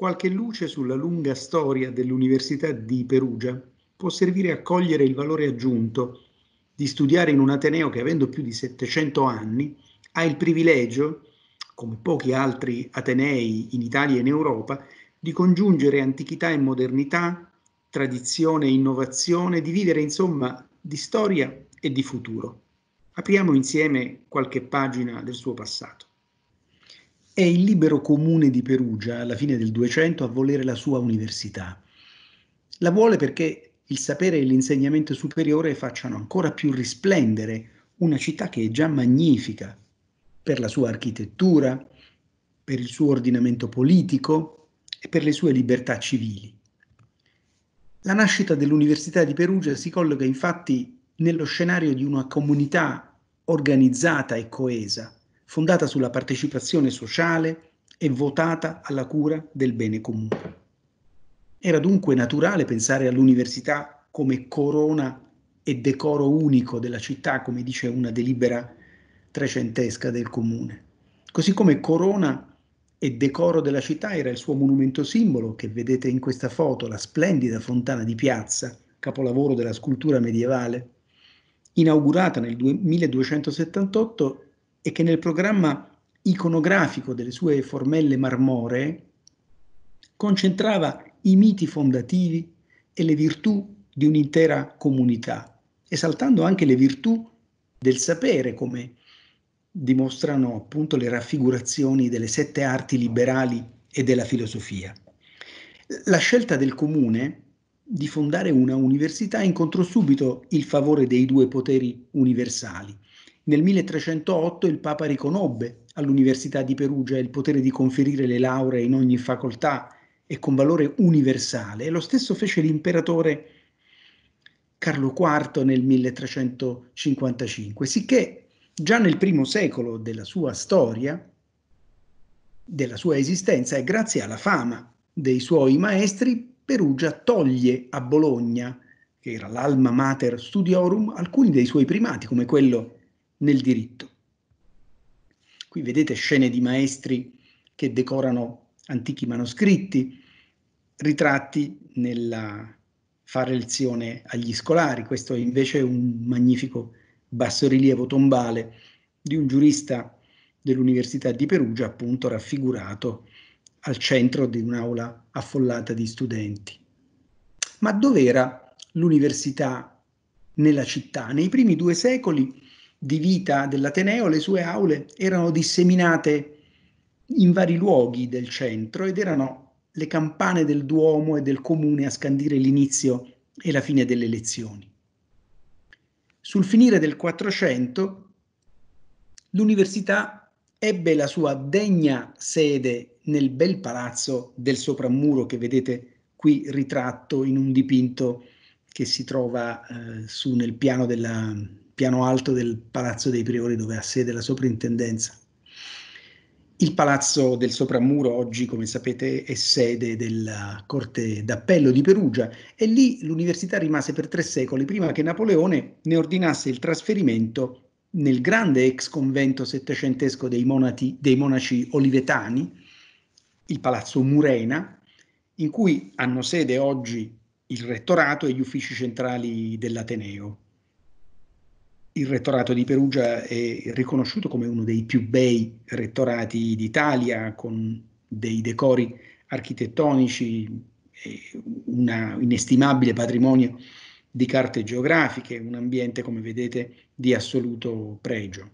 qualche luce sulla lunga storia dell'Università di Perugia può servire a cogliere il valore aggiunto di studiare in un Ateneo che avendo più di 700 anni ha il privilegio, come pochi altri Atenei in Italia e in Europa, di congiungere antichità e modernità, tradizione e innovazione, di vivere insomma di storia e di futuro. Apriamo insieme qualche pagina del suo passato. È il libero comune di Perugia, alla fine del 200, a volere la sua università. La vuole perché il sapere e l'insegnamento superiore facciano ancora più risplendere una città che è già magnifica per la sua architettura, per il suo ordinamento politico e per le sue libertà civili. La nascita dell'Università di Perugia si colloca infatti nello scenario di una comunità organizzata e coesa, fondata sulla partecipazione sociale e votata alla cura del bene comune. Era dunque naturale pensare all'università come corona e decoro unico della città, come dice una delibera trecentesca del comune. Così come corona e decoro della città era il suo monumento simbolo, che vedete in questa foto, la splendida fontana di piazza, capolavoro della scultura medievale, inaugurata nel 1278 e che nel programma iconografico delle sue formelle marmoree concentrava i miti fondativi e le virtù di un'intera comunità, esaltando anche le virtù del sapere, come dimostrano appunto le raffigurazioni delle sette arti liberali e della filosofia. La scelta del comune di fondare una università incontrò subito il favore dei due poteri universali, nel 1308 il Papa riconobbe all'Università di Perugia il potere di conferire le lauree in ogni facoltà e con valore universale e lo stesso fece l'imperatore Carlo IV nel 1355, sicché già nel primo secolo della sua storia, della sua esistenza e grazie alla fama dei suoi maestri, Perugia toglie a Bologna, che era l'alma mater studiorum, alcuni dei suoi primati come quello di nel diritto. Qui vedete scene di maestri che decorano antichi manoscritti, ritratti nella fare lezione agli scolari. Questo è invece un magnifico bassorilievo tombale di un giurista dell'Università di Perugia, appunto raffigurato al centro di un'aula affollata di studenti. Ma dov'era l'università nella città? Nei primi due secoli di vita dell'Ateneo, le sue aule erano disseminate in vari luoghi del centro ed erano le campane del Duomo e del Comune a scandire l'inizio e la fine delle lezioni. Sul finire del Quattrocento l'università ebbe la sua degna sede nel bel palazzo del soprammuro che vedete qui ritratto in un dipinto che si trova eh, su nel piano della, piano alto del Palazzo dei Priori dove ha sede la soprintendenza. Il Palazzo del Soprammuro oggi, come sapete, è sede della Corte d'Appello di Perugia e lì l'università rimase per tre secoli prima che Napoleone ne ordinasse il trasferimento nel grande ex convento settecentesco dei, monati, dei monaci olivetani, il Palazzo Murena, in cui hanno sede oggi il rettorato e gli uffici centrali dell'Ateneo il rettorato di Perugia è riconosciuto come uno dei più bei rettorati d'Italia, con dei decori architettonici, un inestimabile patrimonio di carte geografiche, un ambiente, come vedete, di assoluto pregio.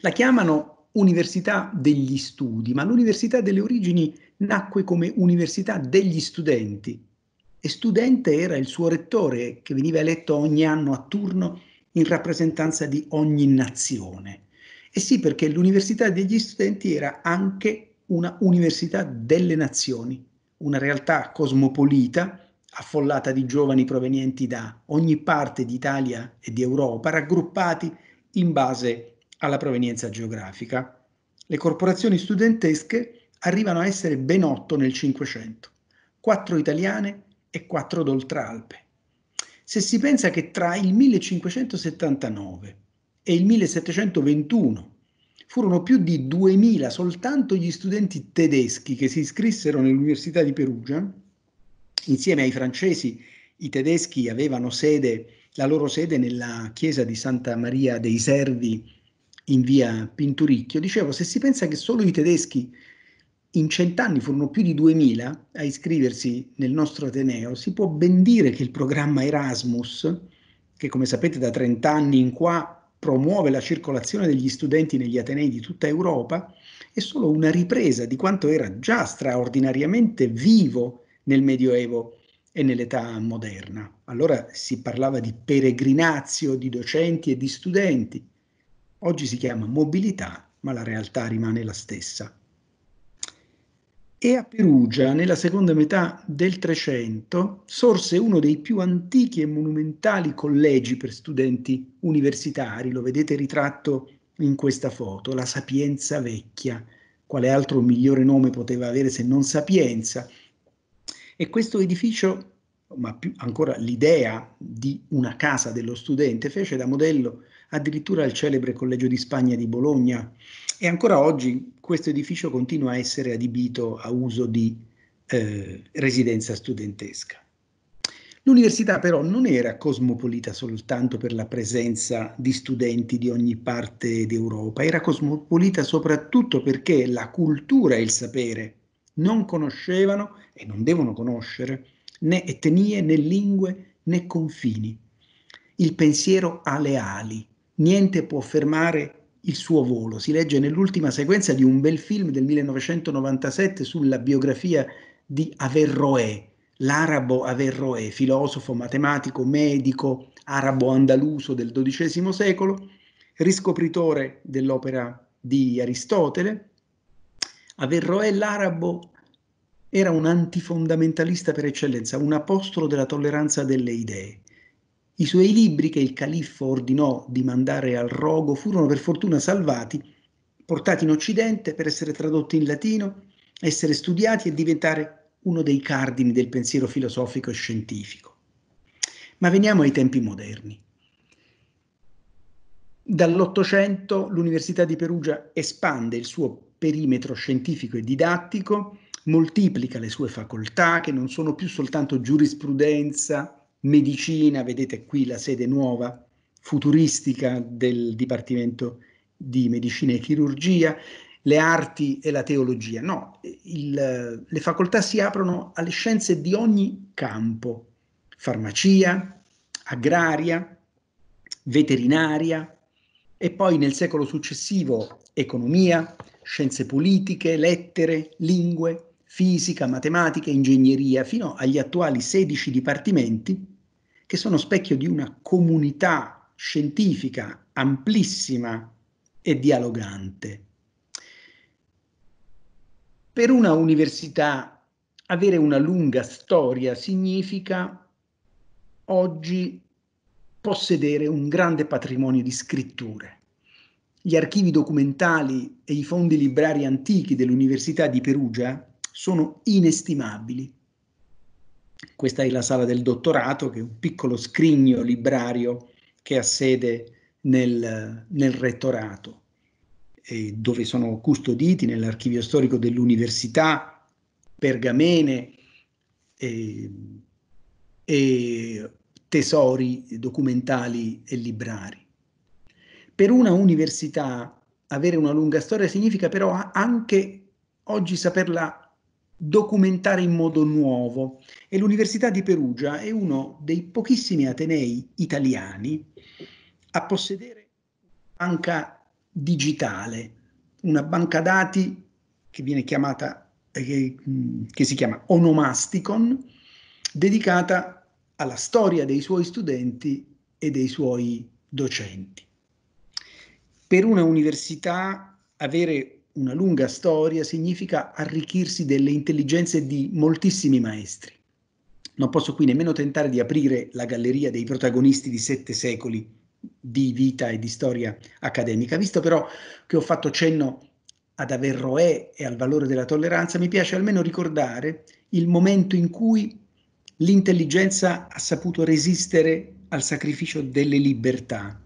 La chiamano Università degli Studi, ma l'Università delle Origini nacque come Università degli Studenti e studente era il suo rettore che veniva eletto ogni anno a turno in rappresentanza di ogni nazione. E sì, perché l'Università degli Studenti era anche una università delle nazioni, una realtà cosmopolita affollata di giovani provenienti da ogni parte d'Italia e di Europa, raggruppati in base alla provenienza geografica. Le corporazioni studentesche arrivano a essere ben otto nel Cinquecento, quattro italiane e quattro d'Oltralpe se si pensa che tra il 1579 e il 1721 furono più di 2000 soltanto gli studenti tedeschi che si iscrissero nell'Università di Perugia, insieme ai francesi i tedeschi avevano sede, la loro sede nella chiesa di Santa Maria dei Servi in via Pinturicchio, dicevo, se si pensa che solo i tedeschi in cent'anni furono più di 2000 a iscriversi nel nostro Ateneo, si può ben dire che il programma Erasmus, che come sapete da 30 anni in qua promuove la circolazione degli studenti negli Atenei di tutta Europa, è solo una ripresa di quanto era già straordinariamente vivo nel Medioevo e nell'età moderna. Allora si parlava di peregrinazio di docenti e di studenti, oggi si chiama mobilità, ma la realtà rimane la stessa e a Perugia, nella seconda metà del Trecento, sorse uno dei più antichi e monumentali collegi per studenti universitari, lo vedete ritratto in questa foto, la Sapienza Vecchia. Quale altro migliore nome poteva avere se non Sapienza? E questo edificio ma più ancora l'idea di una casa dello studente, fece da modello addirittura al celebre Collegio di Spagna di Bologna e ancora oggi questo edificio continua a essere adibito a uso di eh, residenza studentesca. L'università però non era cosmopolita soltanto per la presenza di studenti di ogni parte d'Europa, era cosmopolita soprattutto perché la cultura e il sapere non conoscevano e non devono conoscere né etnie, né lingue, né confini. Il pensiero ha le ali, niente può fermare il suo volo. Si legge nell'ultima sequenza di un bel film del 1997 sulla biografia di Averroè, l'arabo Averroè, filosofo, matematico, medico, arabo-andaluso del XII secolo, riscopritore dell'opera di Aristotele. Averroè l'arabo era un antifondamentalista per eccellenza, un apostolo della tolleranza delle idee. I suoi libri, che il califfo ordinò di mandare al rogo, furono per fortuna salvati, portati in Occidente per essere tradotti in latino, essere studiati e diventare uno dei cardini del pensiero filosofico e scientifico. Ma veniamo ai tempi moderni. Dall'Ottocento l'Università di Perugia espande il suo perimetro scientifico e didattico moltiplica le sue facoltà che non sono più soltanto giurisprudenza, medicina, vedete qui la sede nuova, futuristica del Dipartimento di Medicina e Chirurgia, le arti e la teologia, no, il, le facoltà si aprono alle scienze di ogni campo, farmacia, agraria, veterinaria e poi nel secolo successivo economia, scienze politiche, lettere, lingue, fisica, matematica, ingegneria, fino agli attuali 16 dipartimenti, che sono specchio di una comunità scientifica amplissima e dialogante. Per una università avere una lunga storia significa oggi possedere un grande patrimonio di scritture. Gli archivi documentali e i fondi librari antichi dell'Università di Perugia sono inestimabili. Questa è la sala del dottorato, che è un piccolo scrigno librario che ha sede nel, nel rettorato, dove sono custoditi nell'archivio storico dell'università pergamene e, e tesori documentali e librari. Per una università avere una lunga storia significa però anche oggi saperla documentare in modo nuovo e l'Università di Perugia è uno dei pochissimi atenei italiani a possedere una banca digitale, una banca dati che viene chiamata, eh, che, mm, che si chiama Onomasticon, dedicata alla storia dei suoi studenti e dei suoi docenti. Per una università avere una lunga storia significa arricchirsi delle intelligenze di moltissimi maestri. Non posso qui nemmeno tentare di aprire la galleria dei protagonisti di sette secoli di vita e di storia accademica, visto però che ho fatto cenno ad Averroè e al valore della tolleranza, mi piace almeno ricordare il momento in cui l'intelligenza ha saputo resistere al sacrificio delle libertà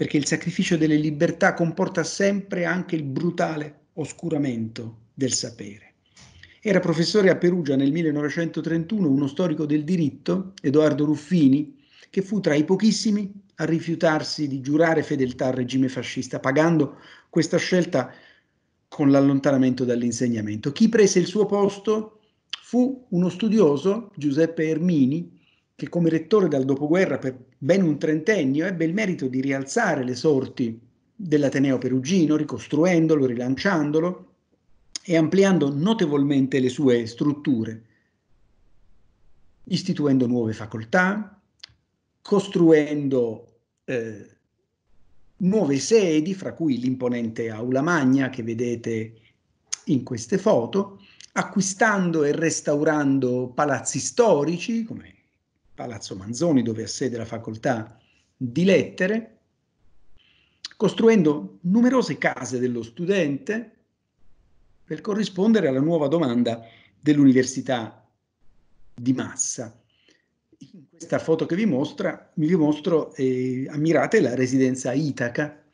perché il sacrificio delle libertà comporta sempre anche il brutale oscuramento del sapere. Era professore a Perugia nel 1931 uno storico del diritto, Edoardo Ruffini, che fu tra i pochissimi a rifiutarsi di giurare fedeltà al regime fascista, pagando questa scelta con l'allontanamento dall'insegnamento. Chi prese il suo posto fu uno studioso, Giuseppe Ermini, che come rettore dal dopoguerra per ben un trentennio ebbe il merito di rialzare le sorti dell'Ateneo perugino, ricostruendolo, rilanciandolo e ampliando notevolmente le sue strutture, istituendo nuove facoltà, costruendo eh, nuove sedi, fra cui l'imponente Aula Magna che vedete in queste foto, acquistando e restaurando palazzi storici come Palazzo Manzoni, dove ha sede la facoltà di lettere, costruendo numerose case dello studente per corrispondere alla nuova domanda dell'università di massa. In questa foto che vi, mostro, vi mostro, eh, ammirate la residenza Itaca,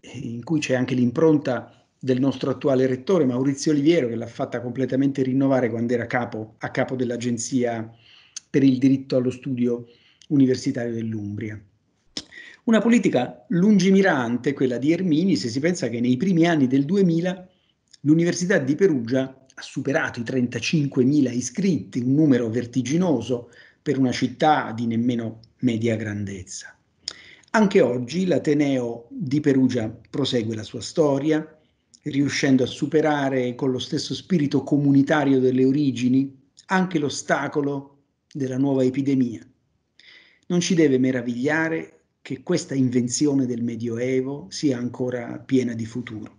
eh, in cui c'è anche l'impronta del nostro attuale rettore Maurizio Oliviero, che l'ha fatta completamente rinnovare quando era capo, a capo dell'agenzia per il diritto allo studio universitario dell'Umbria. Una politica lungimirante, quella di Ermini, se si pensa che nei primi anni del 2000 l'Università di Perugia ha superato i 35.000 iscritti, un numero vertiginoso per una città di nemmeno media grandezza. Anche oggi l'Ateneo di Perugia prosegue la sua storia, riuscendo a superare con lo stesso spirito comunitario delle origini anche l'ostacolo della nuova epidemia. Non ci deve meravigliare che questa invenzione del Medioevo sia ancora piena di futuro.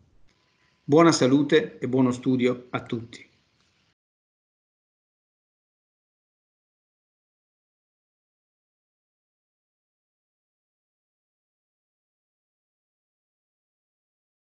Buona salute e buono studio a tutti.